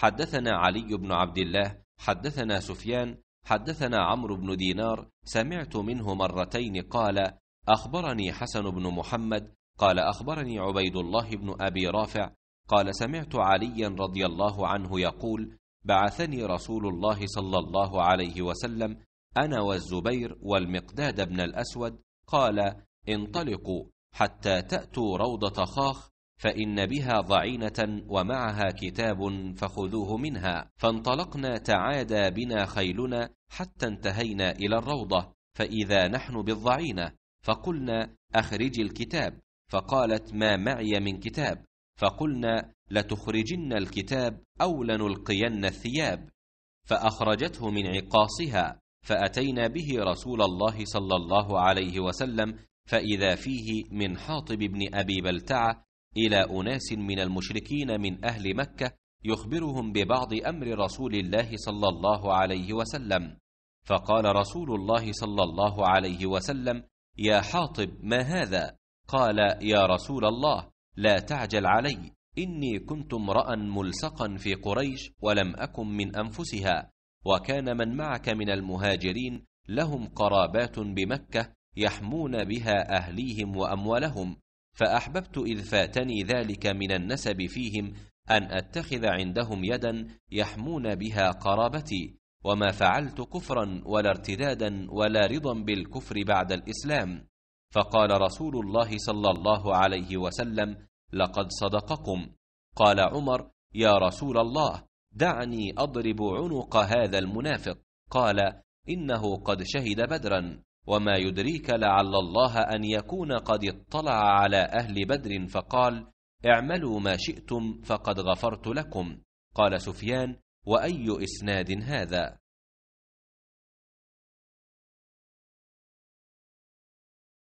حدثنا علي بن عبد الله حدثنا سفيان حدثنا عمرو بن دينار سمعت منه مرتين قال أخبرني حسن بن محمد قال أخبرني عبيد الله بن أبي رافع قال سمعت عليا رضي الله عنه يقول بعثني رسول الله صلى الله عليه وسلم أنا والزبير والمقداد بن الأسود قال انطلقوا حتى تأتوا روضة خاخ فإن بها ضعينة ومعها كتاب فخذوه منها فانطلقنا تعادى بنا خيلنا حتى انتهينا إلى الروضة فإذا نحن بالضعينة فقلنا أخرج الكتاب فقالت ما معي من كتاب فقلنا لتخرجن الكتاب أو لنلقين الثياب فأخرجته من عقاصها فأتينا به رسول الله صلى الله عليه وسلم فإذا فيه من حاطب بن أبي بلتعة إلى أناس من المشركين من أهل مكة يخبرهم ببعض أمر رسول الله صلى الله عليه وسلم فقال رسول الله صلى الله عليه وسلم يا حاطب ما هذا قال يا رسول الله لا تعجل علي إني كنت امرأ ملصقا في قريش ولم أكن من أنفسها وكان من معك من المهاجرين لهم قرابات بمكة يحمون بها أهليهم وأموالهم فأحببت إذ فاتني ذلك من النسب فيهم أن أتخذ عندهم يدا يحمون بها قرابتي وما فعلت كفرا ولا ارتدادا ولا رضا بالكفر بعد الإسلام فقال رسول الله صلى الله عليه وسلم لقد صدقكم قال عمر يا رسول الله دعني أضرب عنق هذا المنافق قال إنه قد شهد بدرا وما يدريك لعل الله ان يكون قد اطلع على اهل بدر فقال اعملوا ما شئتم فقد غفرت لكم قال سفيان واي اسناد هذا